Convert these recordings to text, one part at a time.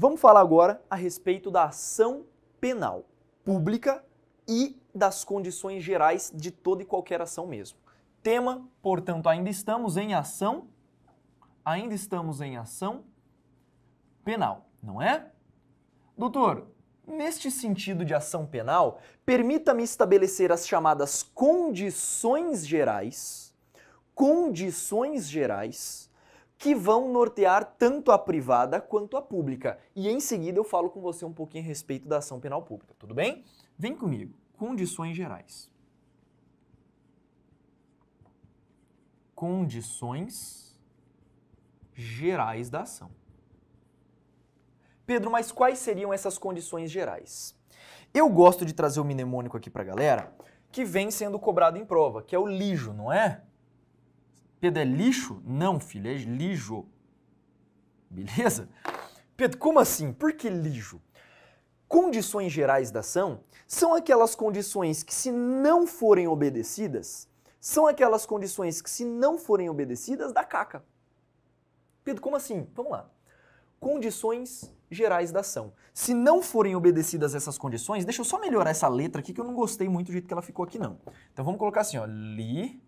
Vamos falar agora a respeito da ação penal pública e das condições gerais de toda e qualquer ação mesmo. Tema, portanto, ainda estamos em ação, ainda estamos em ação penal, não é? Doutor, neste sentido de ação penal, permita-me estabelecer as chamadas condições gerais, condições gerais que vão nortear tanto a privada quanto a pública. E em seguida eu falo com você um pouquinho a respeito da ação penal pública, tudo bem? Vem comigo. Condições gerais. Condições gerais da ação. Pedro, mas quais seriam essas condições gerais? Eu gosto de trazer o mnemônico aqui para a galera, que vem sendo cobrado em prova, que é o lijo, não é? Pedro, é lixo? Não, filho, é lijo. Beleza? Pedro, como assim? Por que lijo? Condições gerais da ação são aquelas condições que, se não forem obedecidas, são aquelas condições que, se não forem obedecidas, dá caca. Pedro, como assim? Vamos lá. Condições gerais da ação. Se não forem obedecidas essas condições, deixa eu só melhorar essa letra aqui que eu não gostei muito do jeito que ela ficou aqui não. Então vamos colocar assim, ó, li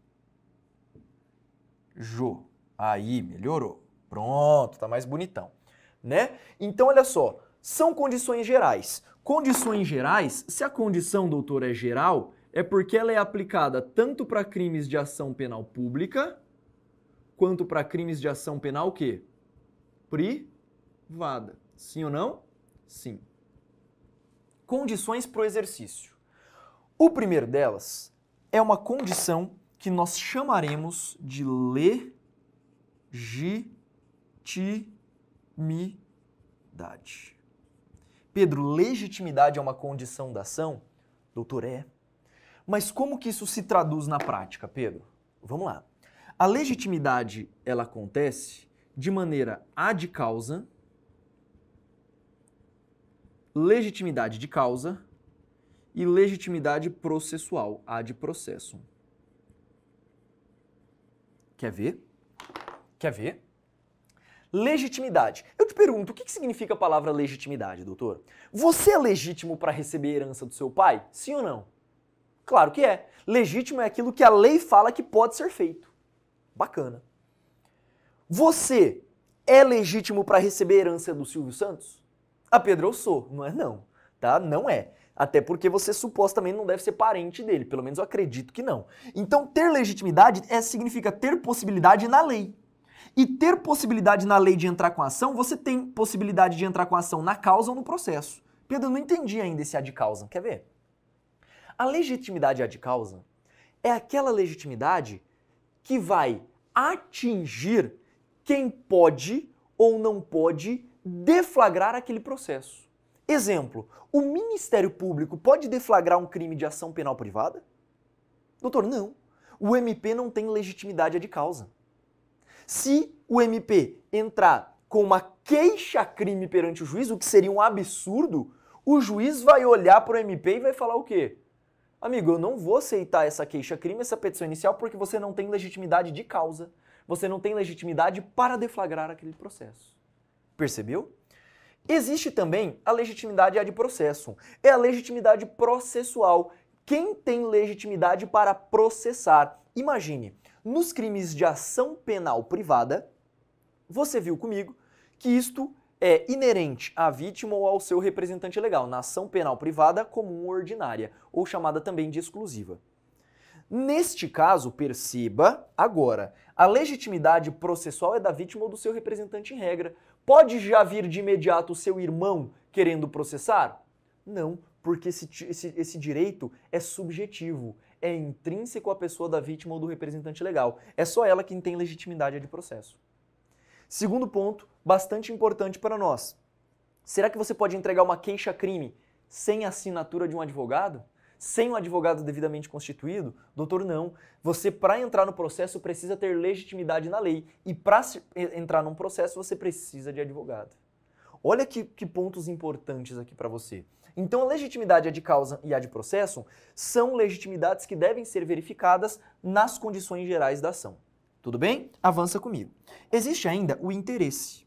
Jo. Aí, melhorou. Pronto, tá mais bonitão, né? Então, olha só, são condições gerais. Condições gerais, se a condição, doutor, é geral, é porque ela é aplicada tanto para crimes de ação penal pública, quanto para crimes de ação penal o quê? Privada. Sim ou não? Sim. Condições para o exercício. O primeiro delas é uma condição que nós chamaremos de legitimidade. Pedro, legitimidade é uma condição da ação? Doutor, é. Mas como que isso se traduz na prática, Pedro? Vamos lá. A legitimidade, ela acontece de maneira de causa, legitimidade de causa e legitimidade processual, de processo. Quer ver? Quer ver? Legitimidade. Eu te pergunto, o que significa a palavra legitimidade, doutor? Você é legítimo para receber a herança do seu pai? Sim ou não? Claro que é. Legítimo é aquilo que a lei fala que pode ser feito. Bacana. Você é legítimo para receber a herança do Silvio Santos? Ah, Pedro, eu sou. Não é não, tá? Não é. Até porque você supostamente não deve ser parente dele, pelo menos eu acredito que não. Então, ter legitimidade é, significa ter possibilidade na lei. E ter possibilidade na lei de entrar com ação, você tem possibilidade de entrar com ação na causa ou no processo. Pedro, eu não entendi ainda esse há de causa. Quer ver? A legitimidade há de causa é aquela legitimidade que vai atingir quem pode ou não pode deflagrar aquele processo. Exemplo, o Ministério Público pode deflagrar um crime de ação penal privada? Doutor, não. O MP não tem legitimidade de causa. Se o MP entrar com uma queixa-crime perante o juiz, o que seria um absurdo, o juiz vai olhar para o MP e vai falar o quê? Amigo, eu não vou aceitar essa queixa-crime, essa petição inicial, porque você não tem legitimidade de causa. Você não tem legitimidade para deflagrar aquele processo. Percebeu? Existe também a legitimidade ad processo. É a legitimidade processual. Quem tem legitimidade para processar? Imagine, nos crimes de ação penal privada, você viu comigo que isto é inerente à vítima ou ao seu representante legal, na ação penal privada comum ordinária, ou chamada também de exclusiva. Neste caso, perceba agora, a legitimidade processual é da vítima ou do seu representante em regra, Pode já vir de imediato o seu irmão querendo processar? Não, porque esse, esse, esse, direito é subjetivo, é intrínseco à pessoa da vítima ou do representante legal. É só ela quem tem legitimidade de processo. Segundo ponto, bastante importante para nós. Será que você pode entregar uma queixa-crime sem a assinatura de um advogado? sem um advogado devidamente constituído? Doutor, não. Você, para entrar no processo, precisa ter legitimidade na lei. E para entrar num processo, você precisa de advogado. Olha que, que pontos importantes aqui para você. Então, a legitimidade a é de causa e a de processo são legitimidades que devem ser verificadas nas condições gerais da ação. Tudo bem? Avança comigo. Existe ainda o interesse.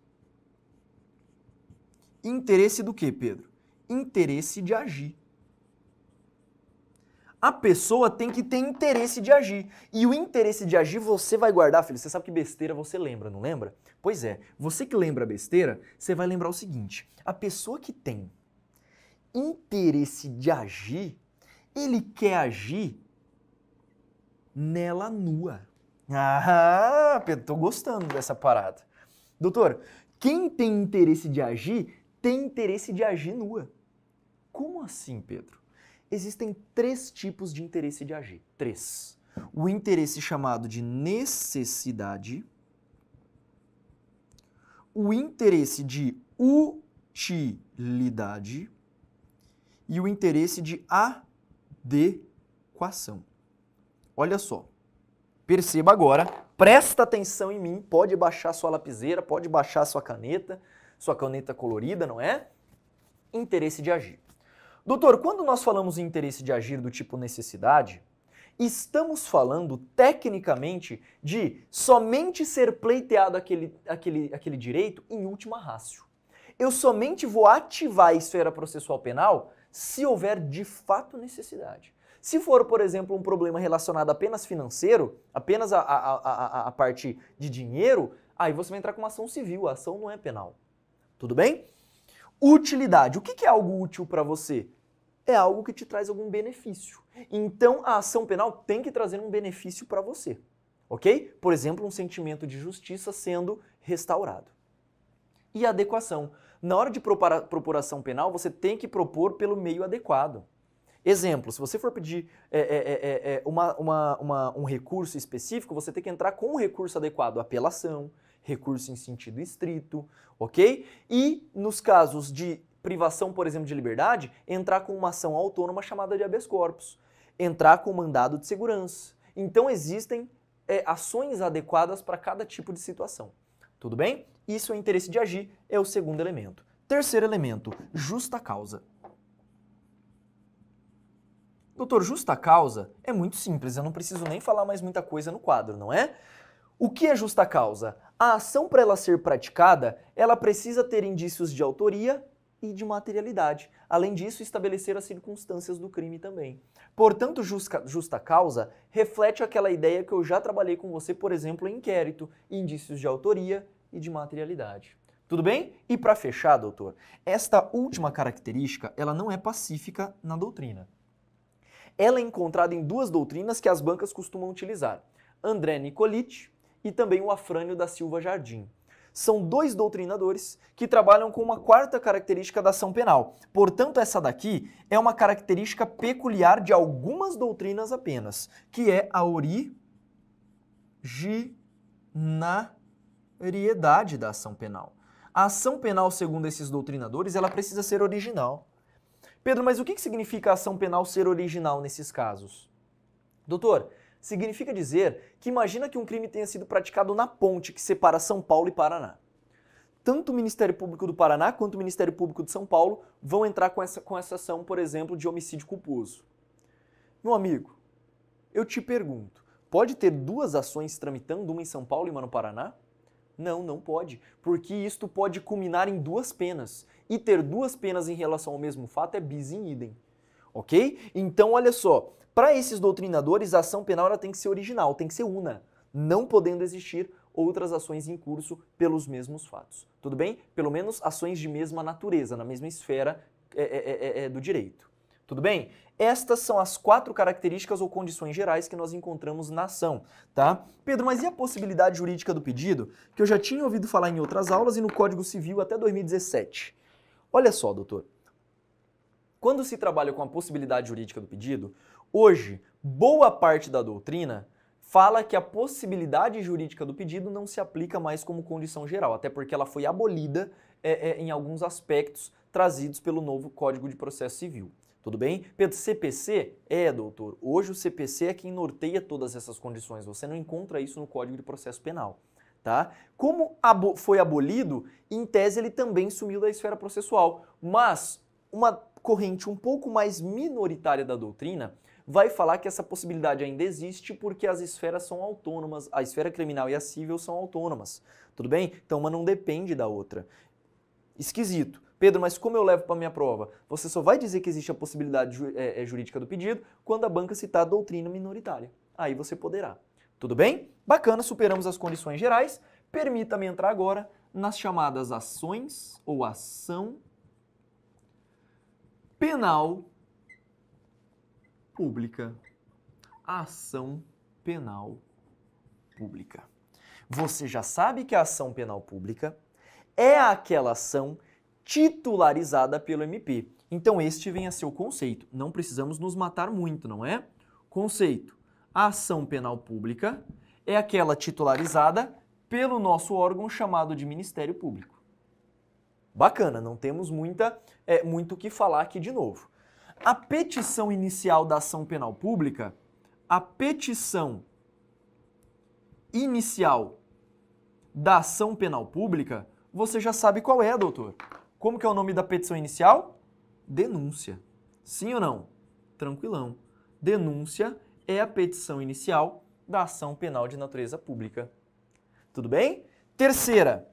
Interesse do que, Pedro? Interesse de agir. A pessoa tem que ter interesse de agir. E o interesse de agir você vai guardar, filho. Você sabe que besteira você lembra, não lembra? Pois é, você que lembra besteira, você vai lembrar o seguinte: a pessoa que tem interesse de agir, ele quer agir nela nua. Ah, Pedro, tô gostando dessa parada. Doutor, quem tem interesse de agir, tem interesse de agir nua. Como assim, Pedro? Existem três tipos de interesse de agir. Três. O interesse chamado de necessidade, o interesse de utilidade e o interesse de adequação. Olha só. Perceba agora, presta atenção em mim, pode baixar sua lapiseira, pode baixar sua caneta, sua caneta colorida, não é? Interesse de agir. Doutor, quando nós falamos em interesse de agir do tipo necessidade, estamos falando tecnicamente de somente ser pleiteado aquele, aquele, aquele direito em última rácio. Eu somente vou ativar a esfera processual penal se houver de fato necessidade. Se for, por exemplo, um problema relacionado apenas financeiro, apenas a, a, a, a parte de dinheiro, aí você vai entrar com uma ação civil, a ação não é penal. Tudo bem? Utilidade. O que é algo útil para você? É algo que te traz algum benefício. Então a ação penal tem que trazer um benefício para você, ok? Por exemplo, um sentimento de justiça sendo restaurado. E adequação. Na hora de propor ação penal, você tem que propor pelo meio adequado. Exemplo, se você for pedir é, é, é, é, é uma, uma, uma, um recurso específico, você tem que entrar com o um recurso adequado, apelação, recurso em sentido estrito, ok? E nos casos de privação, por exemplo, de liberdade, entrar com uma ação autônoma chamada de habeas corpus, entrar com mandado de segurança. Então existem é, ações adequadas para cada tipo de situação. Tudo bem? Isso é o interesse de agir, é o segundo elemento. Terceiro elemento, justa causa. Doutor, justa causa é muito simples, eu não preciso nem falar mais muita coisa no quadro, não é? O que é justa causa? A ação para ela ser praticada, ela precisa ter indícios de autoria e de materialidade. Além disso, estabelecer as circunstâncias do crime também. Portanto, justa, justa causa reflete aquela ideia que eu já trabalhei com você, por exemplo, em inquérito, indícios de autoria e de materialidade. Tudo bem? E para fechar, doutor, esta última característica, ela não é pacífica na doutrina. Ela é encontrada em duas doutrinas que as bancas costumam utilizar. André Nicolitti e também o Afrânio da Silva Jardim. São dois doutrinadores que trabalham com uma quarta característica da ação penal. Portanto, essa daqui é uma característica peculiar de algumas doutrinas apenas, que é a originariedade da ação penal. A ação penal, segundo esses doutrinadores, ela precisa ser original. Pedro, mas o que significa a ação penal ser original nesses casos? Doutor, significa dizer que imagina que um crime tenha sido praticado na ponte que separa São Paulo e Paraná. Tanto o Ministério Público do Paraná quanto o Ministério Público de São Paulo vão entrar com essa, com essa ação, por exemplo, de homicídio culposo. Meu amigo, eu te pergunto, pode ter duas ações tramitando, uma em São Paulo e uma no Paraná? Não, não pode, porque isto pode culminar em duas penas. E ter duas penas em relação ao mesmo fato é bis in idem. Ok? Então, olha só, para esses doutrinadores, a ação penal ela tem que ser original, tem que ser una, não podendo existir outras ações em curso pelos mesmos fatos. Tudo bem? Pelo menos ações de mesma natureza, na mesma esfera é é, é, é, é, do direito. Tudo bem? Estas são as quatro características ou condições gerais que nós encontramos na ação, tá? Pedro, mas e a possibilidade jurídica do pedido? Que eu já tinha ouvido falar em outras aulas e no Código Civil até 2017. Olha só, doutor. Quando se trabalha com a possibilidade jurídica do pedido, Hoje, boa parte da doutrina fala que a possibilidade jurídica do pedido não se aplica mais como condição geral, até porque ela foi abolida é, é, em alguns aspectos trazidos pelo novo Código de Processo Civil. Tudo bem? Pedro, CPC? É, doutor. Hoje o CPC é quem norteia todas essas condições. Você não encontra isso no Código de Processo Penal. Tá? Como abo foi abolido, em tese ele também sumiu da esfera processual. Mas uma corrente um pouco mais minoritária da doutrina vai falar que essa possibilidade ainda existe porque as esferas são autônomas, a esfera criminal e a civil são autônomas. Tudo bem? Então uma não depende da outra. Esquisito. Pedro, mas como eu levo para minha prova? Você só vai dizer que existe a possibilidade ju é, é, jurídica do pedido quando a banca citar a doutrina minoritária. Aí você poderá. Tudo bem? Bacana, superamos as condições gerais. Permita-me entrar agora nas chamadas ações ou ação penal pública, ação penal pública. Você já sabe que a ação penal pública é aquela ação titularizada pelo MP. Então este vem a ser o conceito. Não precisamos nos matar muito, não é? Conceito. A ação penal pública é aquela titularizada pelo nosso órgão chamado de Ministério Público. Bacana, não temos muita, é, muito o que falar aqui de novo. A petição inicial da ação penal pública, a petição inicial da ação penal pública, você já sabe qual é, doutor. Como que é o nome da petição inicial? Denúncia. Sim ou não? Tranquilão. Denúncia é a petição inicial da ação penal de natureza pública. Tudo bem? Terceira,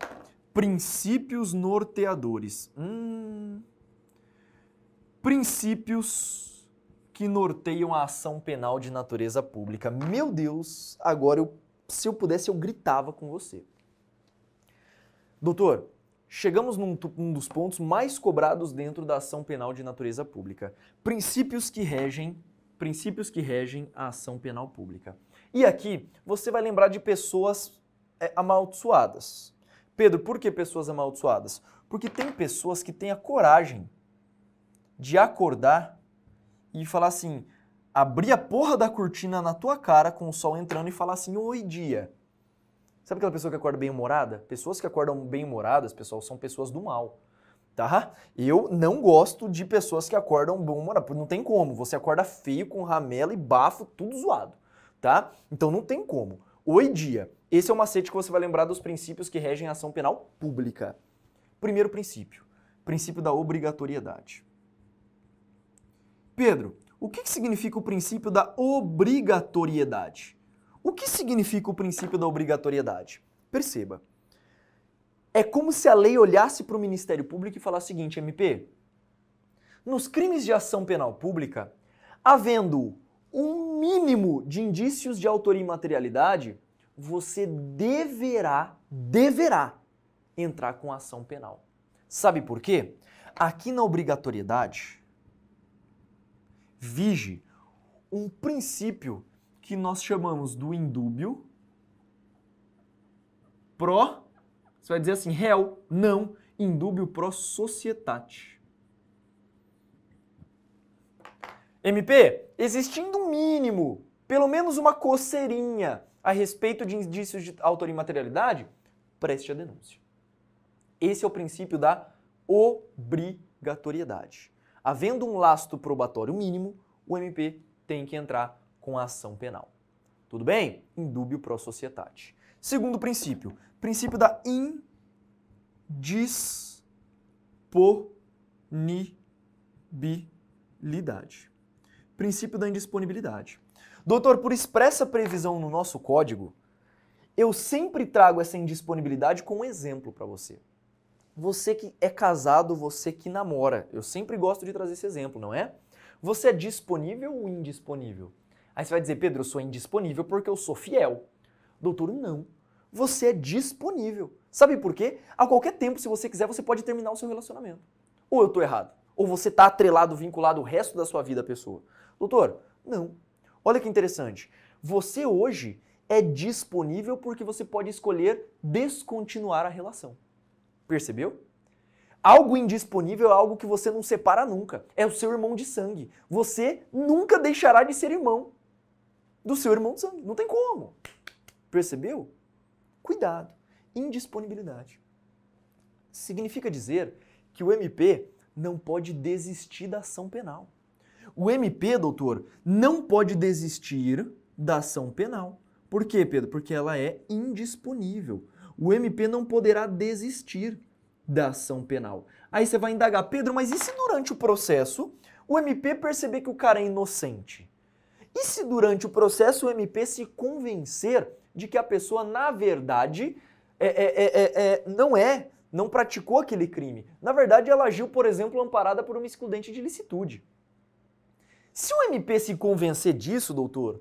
princípios norteadores. Hum, princípios que norteiam a ação penal de natureza pública. Meu Deus, agora eu, se eu pudesse eu gritava com você. Doutor, chegamos num um dos pontos mais cobrados dentro da ação penal de natureza pública. Princípios que regem, princípios que regem a ação penal pública. E aqui você vai lembrar de pessoas é, amaldiçoadas. Pedro, por que pessoas amaldiçoadas? Porque tem pessoas que têm a coragem de acordar e falar assim, abrir a porra da cortina na tua cara com o sol entrando e falar assim, oi dia. Sabe aquela pessoa que acorda bem-humorada? Pessoas que acordam bem-humoradas, pessoal, são pessoas do mal, tá? Eu não gosto de pessoas que acordam bem-humoradas, porque não tem como. Você acorda feio, com ramela e bafo, tudo zoado, tá? Então não tem como. Oi dia. Esse é o macete que você vai lembrar dos princípios que regem a ação penal pública. Primeiro princípio, princípio da obrigatoriedade. Pedro, o que significa o princípio da obrigatoriedade? O que significa o princípio da obrigatoriedade? Perceba. É como se a lei olhasse para o Ministério Público e falasse o seguinte, MP: nos crimes de ação penal pública, havendo um mínimo de indícios de autoria e materialidade, você deverá, deverá entrar com ação penal. Sabe por quê? Aqui na obrigatoriedade, vige um princípio que nós chamamos do indúbio pro, você vai dizer assim, réu, não, indúbio pro societate. MP, existindo um mínimo, pelo menos uma coceirinha a respeito de indícios de autoria e materialidade, preste a denúncia. Esse é o princípio da obrigatoriedade. Havendo um lastro probatório mínimo, o MP tem que entrar com a ação penal. Tudo bem? Indúbio pro societate. Segundo princípio, princípio da indisponibilidade. Princípio da indisponibilidade. Doutor, por expressa previsão no nosso código, eu sempre trago essa indisponibilidade com um exemplo para você. Você que é casado, você que namora. Eu sempre gosto de trazer esse exemplo, não é? Você é disponível ou indisponível? Aí você vai dizer, Pedro, eu sou indisponível porque eu sou fiel. Doutor, não. Você é disponível. Sabe por quê? A qualquer tempo, se você quiser, você pode terminar o seu relacionamento. Ou eu estou errado. Ou você está atrelado, vinculado o resto da sua vida à pessoa. Doutor, não. Olha que interessante. Você hoje é disponível porque você pode escolher descontinuar a relação. Percebeu? Algo indisponível é algo que você não separa nunca. É o seu irmão de sangue. Você nunca deixará de ser irmão do seu irmão de sangue. Não tem como. Percebeu? Cuidado. Indisponibilidade. Significa dizer que o MP não pode desistir da ação penal. O MP, doutor, não pode desistir da ação penal. Por quê, Pedro? Porque ela é indisponível o MP não poderá desistir da ação penal. Aí você vai indagar, Pedro, mas e se durante o processo o MP perceber que o cara é inocente? E se durante o processo o MP se convencer de que a pessoa, na verdade, é é, é, é, é, não é, não praticou aquele crime? Na verdade, ela agiu, por exemplo, amparada por uma excludente de licitude. Se o MP se convencer disso, doutor,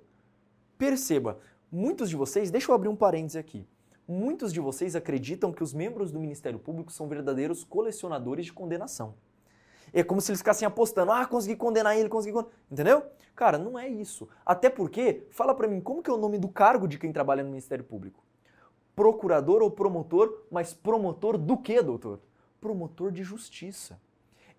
perceba, muitos de vocês, deixa eu abrir um parêntese aqui muitos de vocês acreditam que os membros do Ministério Público são verdadeiros colecionadores de condenação. É como se eles ficassem apostando, ah, consegui condenar ele, consegui condenar. Entendeu? Cara, não é isso. Até porque, fala para mim, como que é o nome do cargo de quem trabalha no Ministério Público? Procurador ou promotor, mas promotor do que, doutor? Promotor de justiça.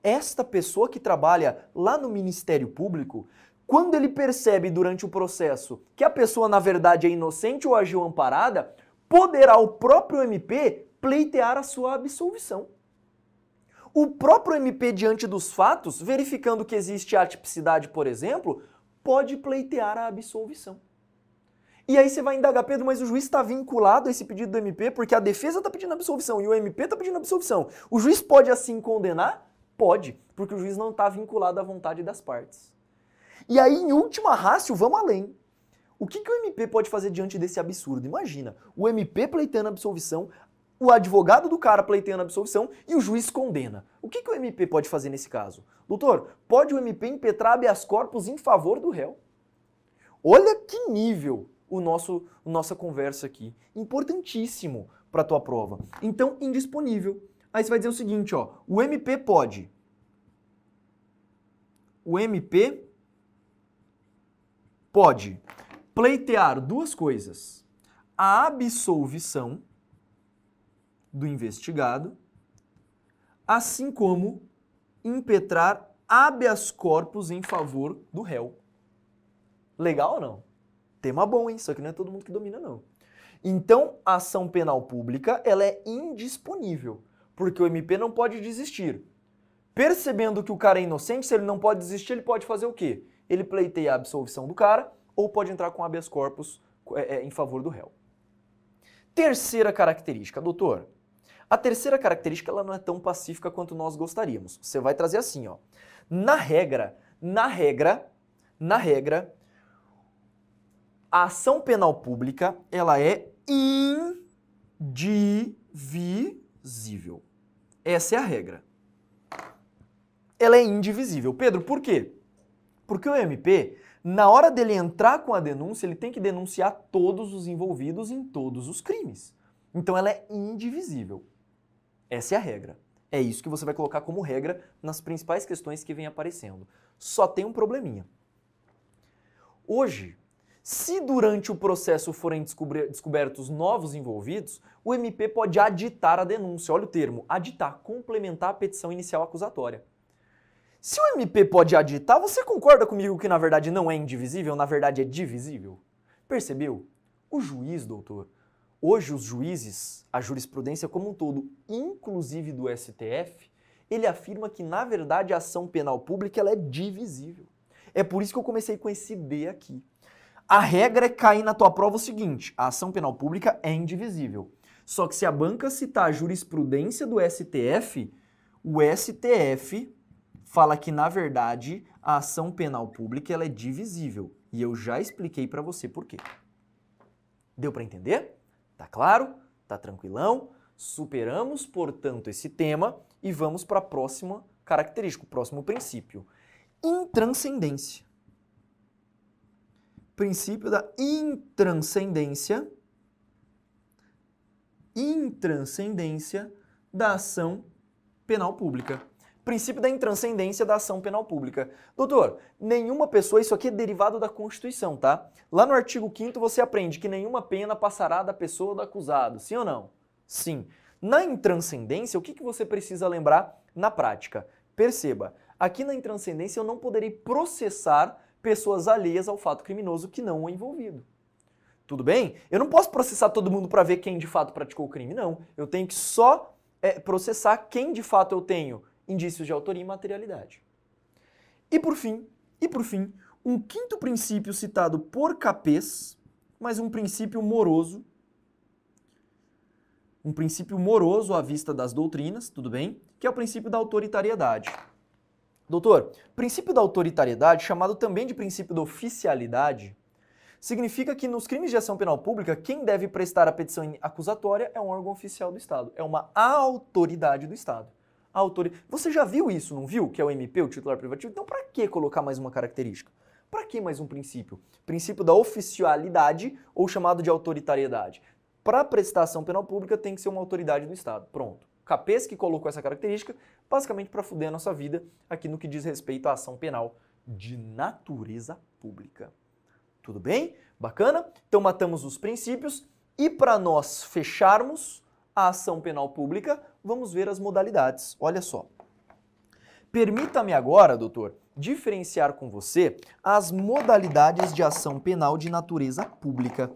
Esta pessoa que trabalha lá no Ministério Público, quando ele percebe durante o processo que a pessoa na verdade é inocente ou agiu amparada, poderá o próprio MP pleitear a sua absolvição. O próprio MP, diante dos fatos, verificando que existe atipicidade, por exemplo, pode pleitear a absolvição. E aí você vai indagar, Pedro, mas o juiz está vinculado a esse pedido do MP porque a defesa está pedindo absolvição e o MP está pedindo absolvição. O juiz pode assim condenar? Pode, porque o juiz não está vinculado à vontade das partes. E aí, em última rácio, vamos além. O que, que o MP pode fazer diante desse absurdo? Imagina, o MP pleiteando absolvição, o advogado do cara pleiteando absolvição e o juiz condena. O que, que o MP pode fazer nesse caso? Doutor, pode o MP impetrar habeas corpus em favor do réu? Olha que nível o nosso nossa conversa aqui. Importantíssimo para a tua prova. Então, indisponível. Aí você vai dizer o seguinte, ó, o MP pode. O MP pode pleitear duas coisas: a absolvição do investigado, assim como impetrar habeas corpus em favor do réu. Legal ou não? Tema bom, hein? Só que não é todo mundo que domina, não. Então, a ação penal pública ela é indisponível, porque o MP não pode desistir. Percebendo que o cara é inocente, se ele não pode desistir, ele pode fazer o quê? Ele pleiteia a absolvição do cara ou pode entrar com habeas corpus é, é, em favor do réu. Terceira característica, doutor. A terceira característica ela não é tão pacífica quanto nós gostaríamos. Você vai trazer assim, ó. Na regra, na regra, na regra, a ação penal pública ela é indivisível. Essa é a regra. Ela é indivisível. Pedro, por quê? Porque o MP na hora dele entrar com a denúncia, ele tem que denunciar todos os envolvidos em todos os crimes. Então ela é indivisível. Essa é a regra. É isso que você vai colocar como regra nas principais questões que vem aparecendo. Só tem um probleminha. Hoje, se durante o processo forem descobertos novos envolvidos, o MP pode aditar a denúncia. Olha o termo, aditar, complementar a petição inicial acusatória. Se o MP pode aditar, você concorda comigo que na verdade não é indivisível, na verdade é divisível? Percebeu? O juiz, doutor. Hoje os juízes, a jurisprudência como um todo, inclusive do STF, ele afirma que na verdade a ação penal pública ela é divisível. É por isso que eu comecei com esse D aqui. A regra é cair na tua prova o seguinte: a ação penal pública é indivisível. Só que se a banca citar a jurisprudência do STF, o STF fala que, na verdade, a ação penal pública ela é divisível. E eu já expliquei para você por quê. Deu para entender? Tá claro? Tá tranquilão? Superamos, portanto, esse tema e vamos para a próxima característica, o próximo princípio. Intranscendência. Princípio da intranscendência. Intranscendência da ação penal pública princípio da intranscendência da ação penal pública. Doutor, nenhuma pessoa, isso aqui é derivado da Constituição, tá? Lá no artigo 5 você aprende que nenhuma pena passará da pessoa do acusado, sim ou não? Sim. Na intranscendência, o que, que você precisa lembrar na prática? Perceba, aqui na intranscendência eu não poderei processar pessoas alheias ao fato criminoso que não o envolvido. Tudo bem? Eu não posso processar todo mundo para ver quem de fato praticou o crime, não. Eu tenho que só é, processar quem de fato eu tenho indícios de autoria e materialidade. E por fim, e por fim, um quinto princípio citado por Capês, mas um princípio moroso, um princípio moroso à vista das doutrinas, tudo bem? Que é o princípio da autoritariedade. Doutor, princípio da autoritariedade, chamado também de princípio da oficialidade, significa que nos crimes de ação penal pública, quem deve prestar a petição acusatória é um órgão oficial do Estado, é uma autoridade do Estado autoridade. Você já viu isso, não viu? Que é o MP, o titular privativo. Então, para que colocar mais uma característica? Para que mais um princípio? Princípio da oficialidade ou chamado de autoritariedade. Para prestação penal pública tem que ser uma autoridade do Estado. Pronto. Capês que colocou essa característica, basicamente para fuder a nossa vida aqui no que diz respeito à ação penal de natureza pública. Tudo bem? Bacana? Então matamos os princípios e para nós fecharmos a ação penal pública, vamos ver as modalidades. Olha só. Permita-me agora, doutor, diferenciar com você as modalidades de ação penal de natureza pública.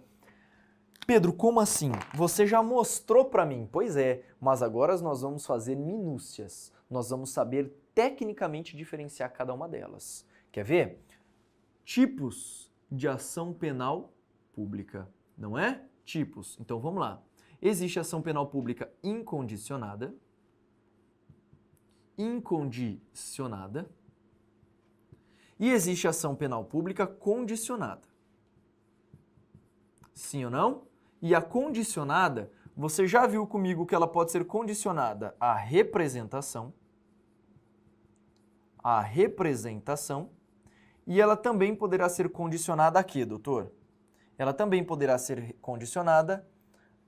Pedro, como assim? Você já mostrou para mim. Pois é, mas agora nós vamos fazer minúcias. Nós vamos saber tecnicamente diferenciar cada uma delas. Quer ver? Tipos de ação penal pública, não é? Tipos. Então vamos lá. Existe ação penal pública incondicionada, incondicionada, e existe ação penal pública condicionada. Sim ou não? E a condicionada, você já viu comigo que ela pode ser condicionada à representação, à representação, e ela também poderá ser condicionada a quê, doutor? Ela também poderá ser condicionada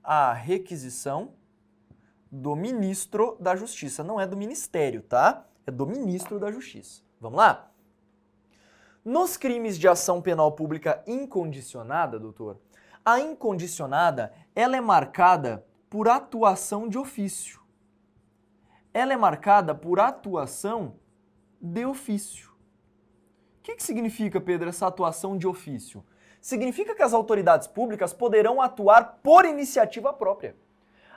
a requisição do ministro da Justiça. Não é do ministério, tá? É do ministro da Justiça. Vamos lá? Nos crimes de ação penal pública incondicionada, doutor, a incondicionada, ela é marcada por atuação de ofício. Ela é marcada por atuação de ofício. O que, que significa, Pedro, essa atuação de ofício? significa que as autoridades públicas poderão atuar por iniciativa própria.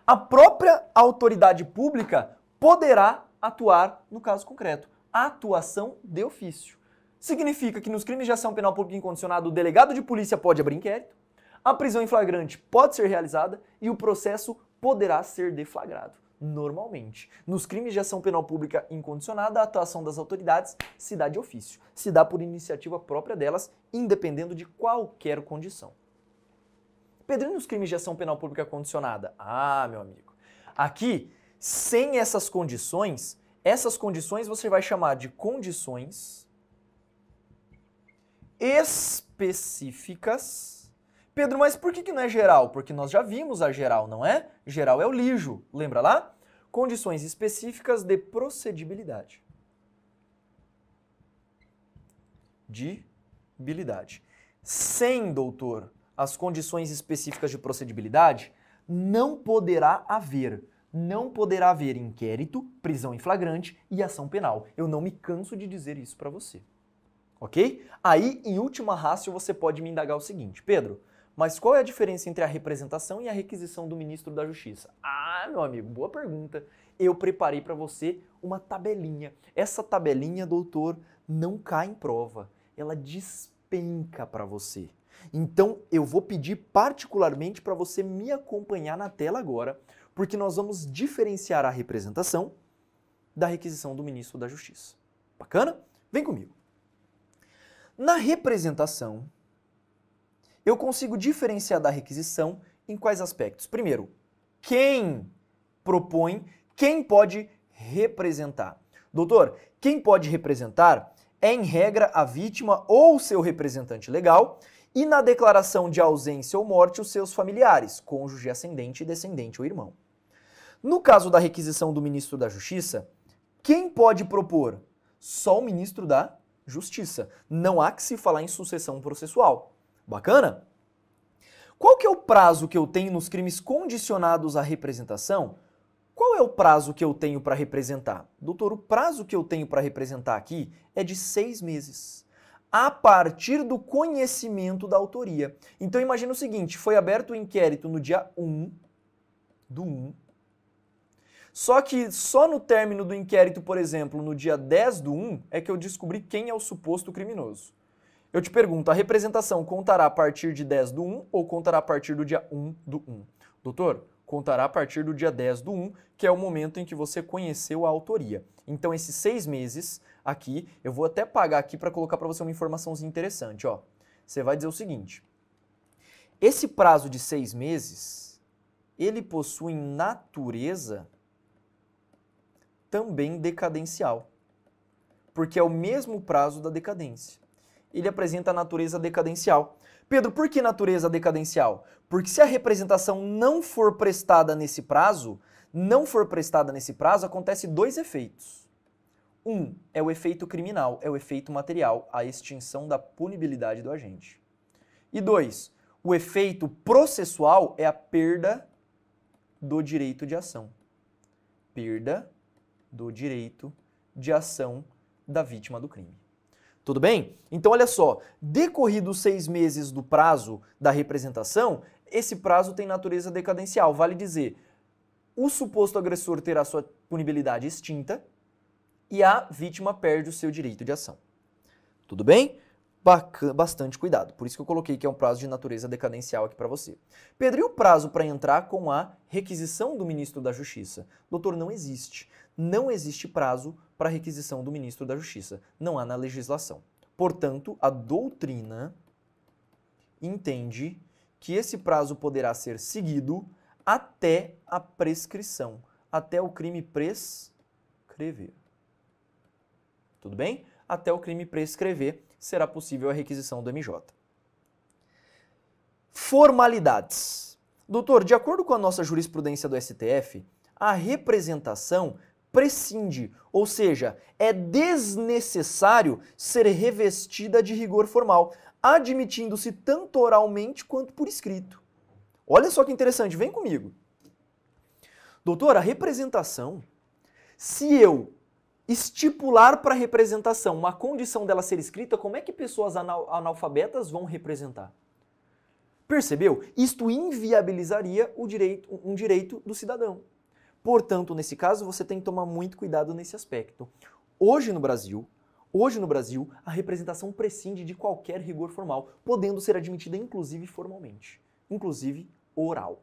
A própria autoridade pública poderá atuar no caso concreto. Atuação de ofício. Significa que nos crimes de ação penal pública incondicionada, o delegado de polícia pode abrir inquérito, a prisão em flagrante pode ser realizada e o processo poderá ser deflagrado normalmente. Nos crimes de ação penal pública incondicionada, a atuação das autoridades se dá de ofício, se dá por iniciativa própria delas, independendo de qualquer condição. Pedrinho nos crimes de ação penal pública condicionada. Ah, meu amigo. Aqui, sem essas condições, essas condições você vai chamar de condições específicas Pedro, mas por que, que não é geral? Porque nós já vimos a geral, não é? Geral é o lijo, lembra lá? Condições específicas de procedibilidade. Dibilidade. Sem, doutor, as condições específicas de procedibilidade, não poderá haver não poderá haver inquérito, prisão em flagrante e ação penal. Eu não me canso de dizer isso para você. Ok? Aí, em última rácio, você pode me indagar o seguinte: Pedro, mas qual é a diferença entre a representação e a requisição do ministro da Justiça? Ah, meu amigo, boa pergunta. Eu preparei para você uma tabelinha. Essa tabelinha, doutor, não cai em prova. Ela despenca para você. Então, eu vou pedir particularmente para você me acompanhar na tela agora, porque nós vamos diferenciar a representação da requisição do ministro da Justiça. Bacana? Vem comigo. Na representação, eu consigo diferenciar da requisição em quais aspectos? Primeiro, quem propõe, quem pode representar. Doutor, quem pode representar é, em regra, a vítima ou seu representante legal e, na declaração de ausência ou morte, os seus familiares, cônjuge ascendente, descendente ou irmão. No caso da requisição do ministro da Justiça, quem pode propor? Só o ministro da Justiça. Não há que se falar em sucessão processual. Bacana? Qual que é o prazo que eu tenho nos crimes condicionados à representação? Qual é o prazo que eu tenho para representar? Doutor, o prazo que eu tenho para representar aqui é de seis meses, a partir do conhecimento da autoria. Então imagina o seguinte: foi aberto o inquérito no dia 1 do 1. Só que só no término do inquérito, por exemplo, no dia 10 do 1, é que eu descobri quem é o suposto criminoso. Eu te pergunto, a representação contará a partir de 10 do 1 ou contará a partir do dia 1 do 1? Doutor, contará a partir do dia 10 do 1, que é o momento em que você conheceu a autoria. Então, esses seis meses aqui, eu vou até pagar aqui para colocar para você uma informaçãozinha interessante. Ó. Você vai dizer o seguinte, esse prazo de seis meses, ele possui natureza também decadencial, porque é o mesmo prazo da decadência ele apresenta a natureza decadencial. Pedro, por que natureza decadencial? Porque se a representação não for prestada nesse prazo, não for prestada nesse prazo, acontece dois efeitos. Um é o efeito criminal, é o efeito material, a extinção da punibilidade do agente. E dois, o efeito processual é a perda do direito de ação. Perda do direito de ação da vítima do crime. Tudo bem? Então, olha só, decorridos seis meses do prazo da representação, esse prazo tem natureza decadencial. Vale dizer, o suposto agressor terá sua punibilidade extinta e a vítima perde o seu direito de ação. Tudo bem? bastante cuidado. Por isso que eu coloquei que é um prazo de natureza decadencial aqui para você. Pedro, e o prazo para entrar com a requisição do ministro da Justiça? Doutor, não existe. Não existe prazo para requisição do ministro da Justiça. Não há na legislação. Portanto, a doutrina entende que esse prazo poderá ser seguido até a prescrição, até o crime prescrever. Tudo bem? Até o crime prescrever será possível a requisição do MJ. Formalidades. Doutor, de acordo com a nossa jurisprudência do STF, a representação prescinde, ou seja, é desnecessário ser revestida de rigor formal, admitindo-se tanto oralmente quanto por escrito. Olha só que interessante, vem comigo. Doutor, a representação, se eu estipular para a representação uma condição dela ser escrita, como é que pessoas analfabetas vão representar? Percebeu? Isto inviabilizaria o direito, um direito do cidadão. Portanto, nesse caso, você tem que tomar muito cuidado nesse aspecto. Hoje no Brasil, hoje no Brasil, a representação prescinde de qualquer rigor formal, podendo ser admitida inclusive formalmente, inclusive oral.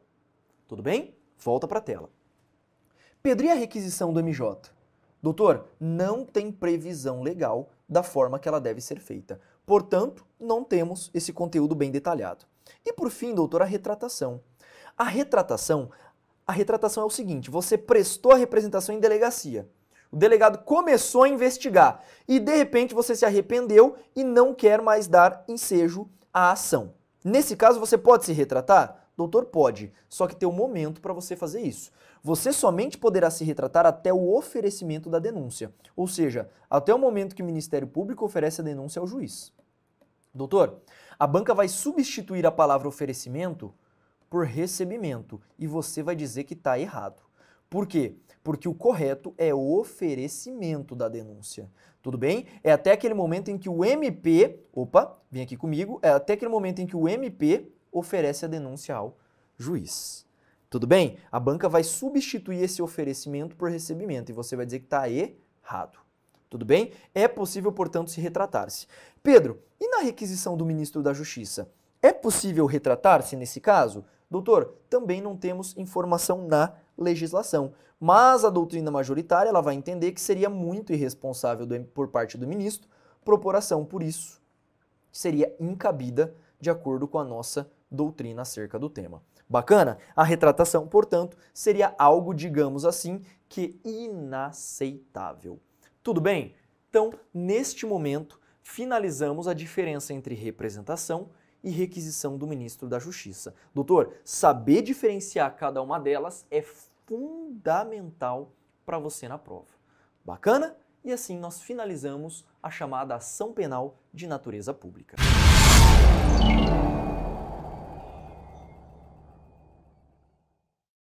Tudo bem? Volta para a tela. Pedro, e a requisição do MJ? Doutor, não tem previsão legal da forma que ela deve ser feita. Portanto, não temos esse conteúdo bem detalhado. E por fim, doutor, a retratação. A retratação a retratação é o seguinte: você prestou a representação em delegacia. O delegado começou a investigar e de repente você se arrependeu e não quer mais dar ensejo à ação. Nesse caso, você pode se retratar? Doutor, pode, só que tem um momento para você fazer isso. Você somente poderá se retratar até o oferecimento da denúncia, ou seja, até o momento que o Ministério Público oferece a denúncia ao juiz. Doutor, a banca vai substituir a palavra oferecimento por recebimento e você vai dizer que está errado. Por quê? Porque o correto é o oferecimento da denúncia. Tudo bem? É até aquele momento em que o MP, opa, vem aqui comigo, é até aquele momento em que o MP oferece a denúncia ao juiz. Tudo bem? A banca vai substituir esse oferecimento por recebimento e você vai dizer que está errado. Tudo bem? É possível, portanto, se retratar-se. Pedro, e na requisição do ministro da Justiça? É possível retratar-se nesse caso? Doutor, também não temos informação na legislação. Mas a doutrina majoritária ela vai entender que seria muito irresponsável do, por parte do ministro propor ação por isso. Seria incabida de acordo com a nossa doutrina acerca do tema. Bacana? A retratação, portanto, seria algo, digamos assim, que inaceitável. Tudo bem? Então, neste momento, finalizamos a diferença entre representação e requisição do ministro da Justiça. Doutor, saber diferenciar cada uma delas é fundamental para você na prova. Bacana? E assim nós finalizamos a chamada ação penal de natureza pública.